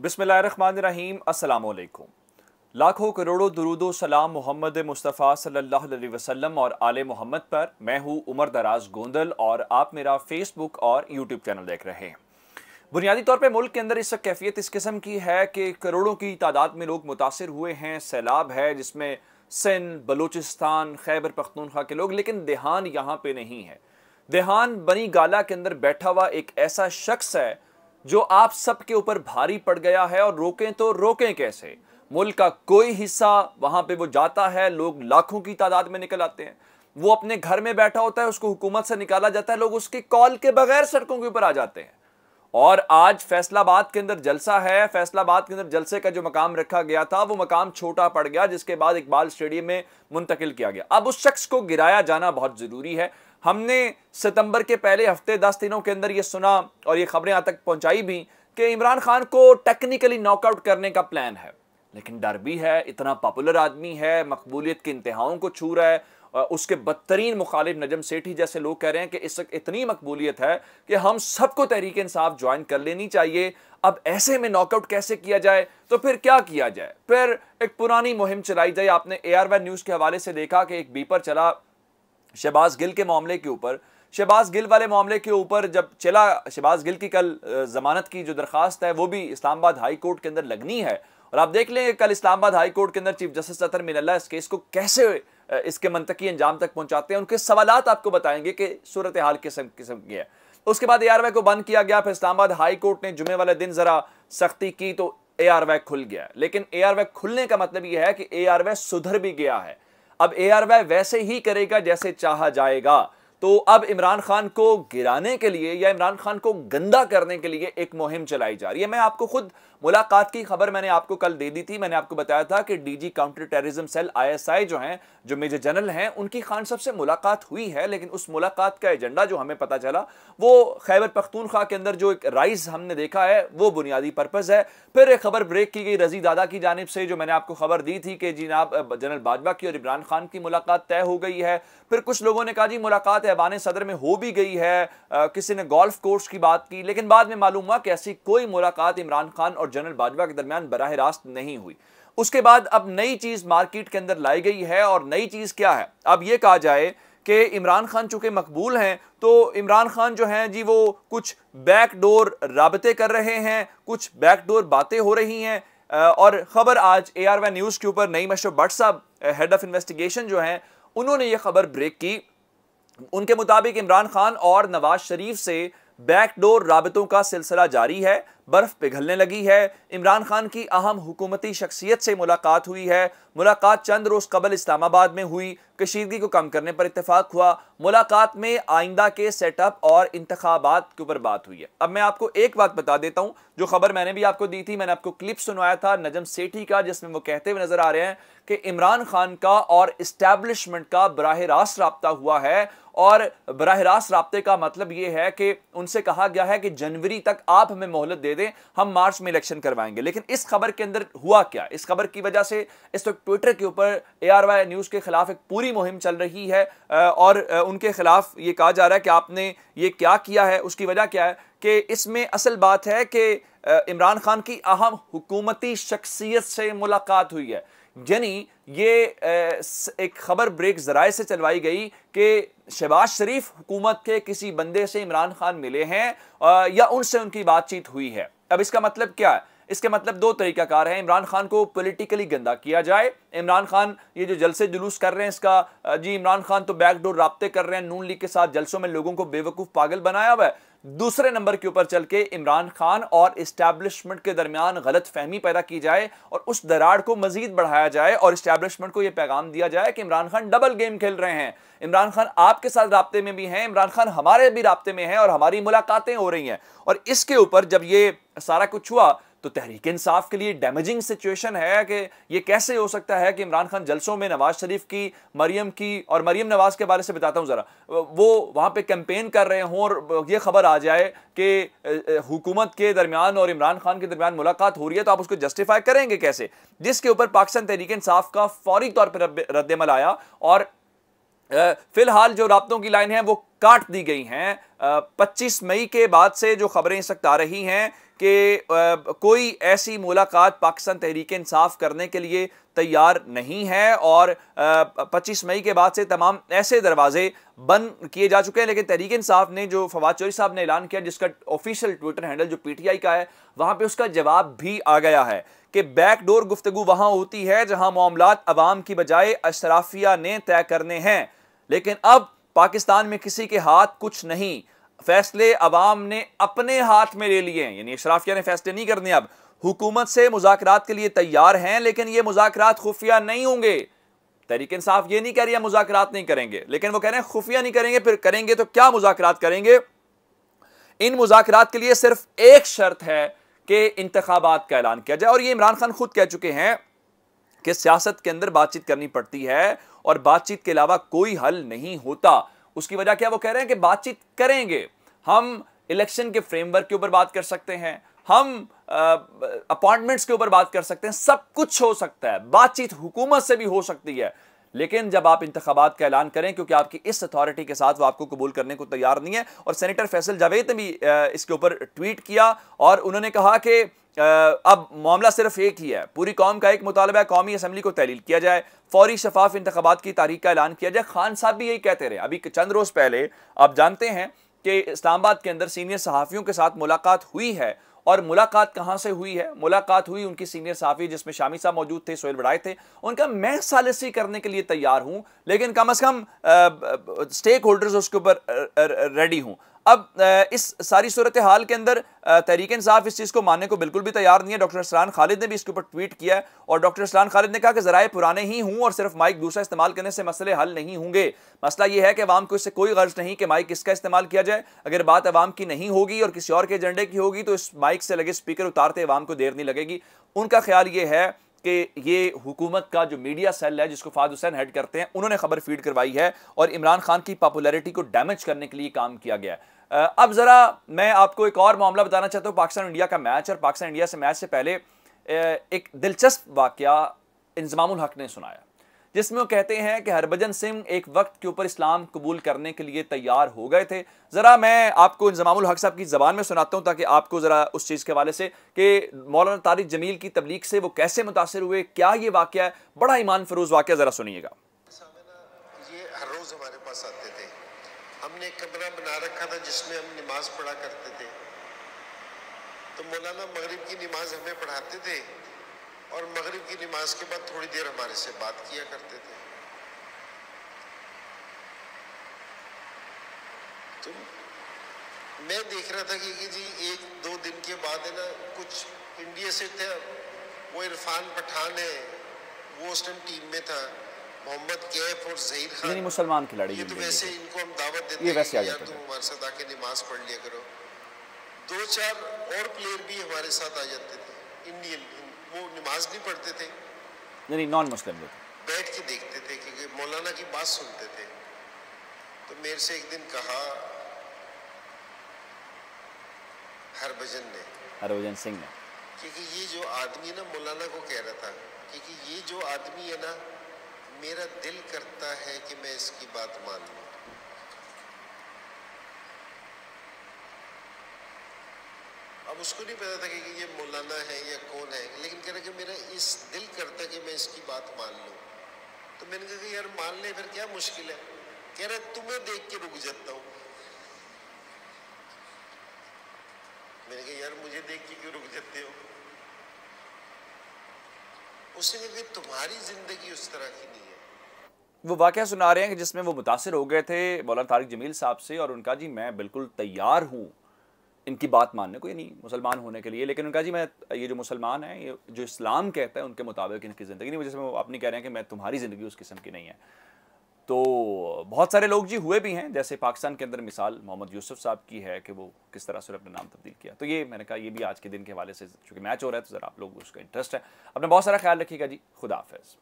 बिसमीम असलकुम लाखों करोड़ों दरुदो सलाम मोहम्मद मुस्तफ़ा सल्लल्लाहु अलैहि वसल्लम और आल मोहम्मद पर मैं हूँ उमर दराज गोंदल और आप मेरा फेसबुक और यूट्यूब चैनल देख रहे हैं बुनियादी तौर पर मुल्क के अंदर इस वक्त कैफियत इस किस्म की है कि करोड़ों की तादाद में लोग मुतासर हुए हैं सैलाब है जिसमें सिंध बलूचिस्तान खैबर पख्तूनख्वा के लोग लेकिन देहान यहाँ पे नहीं है देहान बनी गाला के अंदर बैठा हुआ एक ऐसा शख्स है जो आप सबके ऊपर भारी पड़ गया है और रोकें तो रोकें कैसे मुल्क का कोई हिस्सा वहां पे वो जाता है लोग लाखों की तादाद में निकल आते हैं वो अपने घर में बैठा होता है उसको हुकूमत से निकाला जाता है लोग उसके कॉल के बगैर सड़कों के ऊपर आ जाते हैं और आज फैसलाबाद के अंदर जलसा है फैसलाबाद के अंदर जलसे का जो मकाम रखा गया था वो मकाम छोटा पड़ गया जिसके बाद इकबाल स्टेडियम में मुंतकिल किया गया अब उस शख्स को गिराया जाना बहुत ज़रूरी है हमने सितंबर के पहले हफ्ते दस दिनों के अंदर ये सुना और ये खबरें आज तक पहुंचाई भी कि इमरान खान को टेक्निकली नॉकआउट करने का प्लान है लेकिन डर भी है इतना पॉपुलर आदमी है मकबूलियत के इंतहाओं को छू रहा है उसके बदतरीन मुखालिफ नजम सेठी जैसे लोग कह रहे हैं कि इस वक्त इतनी मकबूलियत है कि हम सबको तहरीक इंसाफ ज्वाइन कर लेनी चाहिए अब ऐसे में नॉकआउट कैसे किया जाए तो फिर क्या किया जाए फिर एक पुरानी मुहिम चलाई जाए आपने ए आर न्यूज़ के हवाले से देखा कि एक बीपर चला शहबाज गिल के मामले के ऊपर शहबाज गिल वाले मामले के ऊपर जब चला शहबाज गिल की कल जमानत की जो दरखास्त है वो भी इस्लामाबाद हाई कोर्ट के अंदर लगनी है और आप देख लें कल इस्लामाबाद हाई कोर्ट के अंदर चीफ जस्टिस अतर मिनल्ला इस केस को कैसे इसके मनतकी अंजाम तक पहुंचाते हैं उनके सवाल आपको बताएंगे कि सूरत हाल किसम किस्म की है उसके बाद ए को बंद किया गया फिर इस्लामाबाद हाई कोर्ट ने जुमे वाले दिन ज़रा सख्ती की तो ए खुल गया लेकिन ए खुलने का मतलब यह है कि ए सुधर भी गया है अब ए वैसे ही करेगा जैसे चाहा जाएगा तो अब इमरान खान को गिराने के लिए या इमरान खान को गंदा करने के लिए एक मुहिम चलाई जा रही है मैं आपको खुद मुलाकात की खबर मैंने आपको कल दे दी थी मैंने आपको बताया था कि DG counter terrorism cell ISI जो हैं जो मेजर जनरल हैं उनकी खान साहब से मुलाकात हुई है लेकिन उस मुलाकात का एजेंडा जो हमें पता चला वो खैबर पख्तूनख्वा के अंदर जो एक राइज हमने देखा है वो बुनियादी पर्पज है फिर एक खबर ब्रेक की गई रजी दादा की जानब से जो मैंने आपको खबर दी थी कि जनाब जनरल बाजवा की और इमरान खान की मुलाकात तय हो गई है फिर कुछ लोगों ने कहा जी मुलाकात ऐबान सदर में हो भी गई है किसी ने गोल्फ कोर्स की बात की लेकिन बाद में मालूम हुआ कि ऐसी कोई मुलाकात इमरान खान और जनरल बाजवा के दरमियान बरह रास्त नहीं हुई उसके बाद अब नई चीज़ मार्केट के अंदर लाई गई है और नई चीज़ क्या है अब यह कहा जाए कि इमरान खान चूंकि मकबूल हैं तो इमरान खान जो हैं जी वो कुछ बैकडोर रबते कर रहे हैं कुछ बैकडोर बातें हो रही हैं और ख़बर आज ए आर वाई न्यूज़ के ऊपर नई मशो भट्ट साहब हेड ऑफ़ इन्वेस्टिगेशन जो हैं उन्होंने ये खबर ब्रेक की उनके मुताबिक इमरान खान और नवाज शरीफ से बैकडोर रबतों का सिलसिला जारी है बर्फ पिघलने लगी है इमरान खान की अहम हुकूमती शख्सियत से मुलाकात हुई है मुलाकात चंद रोज़ कबल इस्लामाबाद में हुई कशीदगी को कम करने पर इतफाक हुआ मुलाकात में आइंदा के सेटअप और इंतबात के ऊपर बात हुई है अब मैं आपको एक बात बता देता हूं जो खबर मैंने भी आपको दी थी मैंने आपको क्लिप सुनवाया था नजम सेठी का जिसमें वो कहते हुए नजर आ रहे हैं कि इमरान खान का और इस्टेब्लिशमेंट का बरह रास्त रबता हुआ है और बरह रास्त रबते का मतलब यह है कि उनसे कहा गया है कि जनवरी तक आप हमें मोहलत दे दें दें हम मार्च में इलेक्शन करवाएंगे लेकिन इस खबर के अंदर हुआ क्या इस खबर की वजह से इस वक्त तो ट्विटर के ऊपर ए न्यूज़ के खिलाफ एक पूरी मुहिम चल रही है और उनके खिलाफ ये कहा जा रहा है कि आपने ये क्या किया है उसकी वजह क्या है कि इसमें असल बात है कि इमरान खान की अहम हुकूमती शख्सियत से मुलाकात हुई है यानी ये एक खबर ब्रेक ज़राए से चलवाई गई कि शहबाज शरीफ हुकूमत के किसी बंदे से इमरान खान मिले हैं या उनसे उनकी बातचीत हुई है अब इसका मतलब क्या है इसके मतलब दो तरीकाकार है इमरान खान को पॉलिटिकली गंदा किया जाए इमरान खान ये जो जलसे जुलूस कर रहे हैं इसका जी इमरान खान तो बैकडोर रबते कर रहे हैं नून लीग के साथ जलसों में लोगों को बेवकूफ़ पागल बनाया हुआ है दूसरे नंबर के ऊपर चल के इमरान खान और इस्टेब्लिशमेंट के दरमियान गलत फहमी पैदा की जाए और उस दराड़ को मजीद बढ़ाया जाए और इस्टेब्लिशमेंट को यह पैगाम दिया जाए कि इमरान खान डबल गेम खेल रहे हैं इमरान खान आपके साथ रबते में भी हैं इमरान खान हमारे भी रबते में हैं और हमारी मुलाकातें हो रही हैं और इसके ऊपर जब ये सारा कुछ हुआ तो तहरीक इंसाफ के लिए डैमेजिंग सिचुएशन है कि ये कैसे हो सकता है कि इमरान खान जलसों में नवाज शरीफ की मरियम की और मरियम नवाज के बारे से बताता हूँ ज़रा वो वहाँ पे कैंपेन कर रहे हों और ये खबर आ जाए कि हुकूमत के दरमियान और इमरान खान के दरमियान मुलाकात हो रही है तो आप उसको जस्टिफाई करेंगे कैसे जिसके ऊपर पाकिस्तान तहरीक इंसाफ का फौरी तौर पर रद्दमल आया और फिलहाल जो रबतों की लाइन है वो काट दी गई हैं 25 मई के बाद से जो खबरें इस वक्त आ रही हैं कि कोई ऐसी मुलाकात पाकिस्तान तहरीक इंसाफ करने के लिए तैयार नहीं है और 25 मई के बाद से तमाम ऐसे दरवाजे बंद किए जा चुके हैं लेकिन तहरीक इंसाफ ने जो फवाद चौरी साहब ने ऐलान किया जिसका ऑफिशियल ट्विटर हैंडल जो पीटीआई का है वहाँ पे उसका जवाब भी आ गया है कि बैकडोर गुफ्तु वहाँ होती है जहाँ मामला अवाम की बजाय अशराफिया ने तय करने हैं लेकिन अब पाकिस्तान में किसी के हाथ कुछ नहीं फैसले अवाम ने अपने हाथ में ले लिए हैं यानी अशराफिया ने फैसले नहीं करने अब हुकूमत से मुजात के लिए तैयार हैं लेकिन ये मुजात खुफिया नहीं होंगे तरीके इंसाफ ये नहीं कह रही है मुजात नहीं करेंगे लेकिन वो कह रहे हैं खुफिया नहीं करेंगे फिर करेंगे तो क्या मुजात करेंगे इन मुजात के लिए सिर्फ एक शर्त है कि इंतबात का ऐलान किया जाए और ये इमरान खान खुद कह चुके हैं कि सियासत के अंदर बातचीत करनी पड़ती है और बातचीत के अलावा कोई हल नहीं होता उसकी वजह क्या वो कह रहे हैं कि बातचीत करेंगे हम इलेक्शन के फ्रेमवर्क के ऊपर बात कर सकते हैं हम अपॉइंटमेंट्स के ऊपर बात कर सकते हैं सब कुछ हो सकता है बातचीत हुकूमत से भी हो सकती है लेकिन जब आप इंतबात का ऐलान करें क्योंकि आपकी इस अथॉरिटी के साथ वो आपको कबूल करने को तैयार नहीं है और सेनेटर फैसल जावेद ने भी इसके ऊपर ट्वीट किया और उन्होंने कहा कि अब मामला सिर्फ एक ही है पूरी कौम का एक मुतालबा है कौमी असम्बली को तहलील किया जाए फौरी शफाफ इंतबात की तारीख का ऐलान किया जाए खान साहब भी यही कहते रहे अभी चंद रोज़ पहले आप जानते हैं कि इस्लामाबाद के अंदर सीनियर सहाफ़ियों के साथ मुलाकात हुई है और मुलाकात कहाँ से हुई है मुलाकात हुई उनकी सीनियर सहाफी जिसमें शामी साहब मौजूद थे सोहेल बड़ाए थे उनका मैं सालिसी करने के लिए तैयार हूँ लेकिन कम अज़ कम स्टेक होल्डर्स उसके ऊपर रेडी हूँ अब इस सारी सूरत हाल के अंदर तहरीक इंसाफ इस चीज़ को मानने को बिल्कुल भी तैयार नहीं है डॉक्टर इसलान खालिद ने भी इसके ऊपर ट्वीट किया है और डॉक्टर इसरान खालिद ने कहा कि ज़राए पुराने ही हूँ और सिर्फ माइक दूसरा इस्तेमाल करने से मसले हल नहीं होंगे मसला यह है कि अवाम को इससे कोई गर्ज नहीं कि माइक किसका इस्तेमाल किया जाए अगर बात अवाम की नहीं होगी और किसी और के एजेंडे की होगी तो इस माइक से लगे स्पीकर उतारते अवाम को देर नहीं लगेगी उनका ख्याल ये है कि ये हुकूमत का जो मीडिया सेल है जिसको फाद हुसैन हेड करते हैं उन्होंने खबर फीड करवाई है और इमरान खान की पॉपुलैरिटी को डैमेज करने के लिए काम किया गया है अब ज़रा मैं आपको एक और मामला बताना चाहता हूँ पाकिस्तान इंडिया का मैच और पाकिस्तान इंडिया से मैच से पहले एक दिलचस्प वाक़ इंजमाम हक ने सुनाया जिसमें वो कहते हैं कि हरभजन सिंह एक वक्त के ऊपर इस्लाम कबूल करने के लिए तैयार हो गए थे ज़रा मैं आपको इंजमामुल हक साहब की ज़बान में सुनाता हूँ ताकि आपको ज़रा उस चीज़ के हवाले से कि मौलाना तारिक जमील की तबलीग से वो कैसे मुतासर हुए क्या ये वाक़ है बड़ा ईमान फरोज़ वाक़ ज़रा सुनिएगा कमरा बना रखा था जिसमें हम नमाज पढ़ा करते थे तो मौलाना मगरिब की नमाज हमें पढ़ाते थे और मगरिब की नमाज के बाद थोड़ी देर हमारे से बात किया करते थे तो मैं देख रहा था कि, कि जी एक दो दिन के बाद है ना कुछ इंडिया से थे वो इरफान पठान है वो उस टाइम टीम में था मोहम्मद कैफ और जहीर खान मुसलमान खिलाड़ी ये तो वैसे इनको हम दावत देते हैं कि यार तुम हमारे साथ आके नमाज पढ़ लिया करो दो चार और प्लेयर भी हमारे साथ आ जाते थे इंडियन वो नमाज नहीं पढ़ते थे नहीं नॉन मुस्लिम लोग बैठ के देखते थे क्योंकि मौलाना की बात सुनते थे तो मेरे से एक दिन कहा हरभजन ने हरभजन सिंह ने क्योंकि ये जो आदमी है ना मौलाना को कह रहा था क्योंकि ये जो आदमी है ना मेरा दिल करता है कि मैं इसकी बात मान लू अब उसको नहीं पता था कि ये मौलाना है या कौन है लेकिन कह रहा कि मेरा इस दिल करता कि मैं इसकी बात मान लूँ तो मैंने कहा कि यार मान ले फिर क्या मुश्किल है कह रहा तुम्हें देख के रुक जाता हूँ मैंने कहा यार मुझे देख के क्यों रुक जाते हो उसने कहा तुम्हारी ज़िंदगी उस तरह की नहीं है वो वाक़ सुना रहे हैं कि जिसमें वो मुतासर हो गए थे मौलाना तारिक जमील साहब से और उनका जी मैं बिल्कुल तैयार हूँ इनकी बात मानने को यानी मुसलमान होने के लिए लेकिन उनका जी मैं ये जो मुसलमान है ये जो इस्लाम कहता है उनके मुताबिक इनकी ज़िंदगी नहीं जैसे आप नहीं कह रहे हैं कि मैं तुम्हारी ज़िंदगी उस किस्म की नहीं है तो बहुत सारे लोग जी हुए भी हैं जैसे पाकिस्तान के अंदर मिसाल मोहम्मद यूसुफ साहब की है कि वो किस तरह से अपना नाम तब्दील किया तो ये मैंने कहा ये भी आज के दिन के हवाले से चूँकि मैच हो रहा है तो ज़रा आप लोग उसका इंटरेस्ट है अपना बहुत सारा ख्याल रखिएगा जी खुदाफ़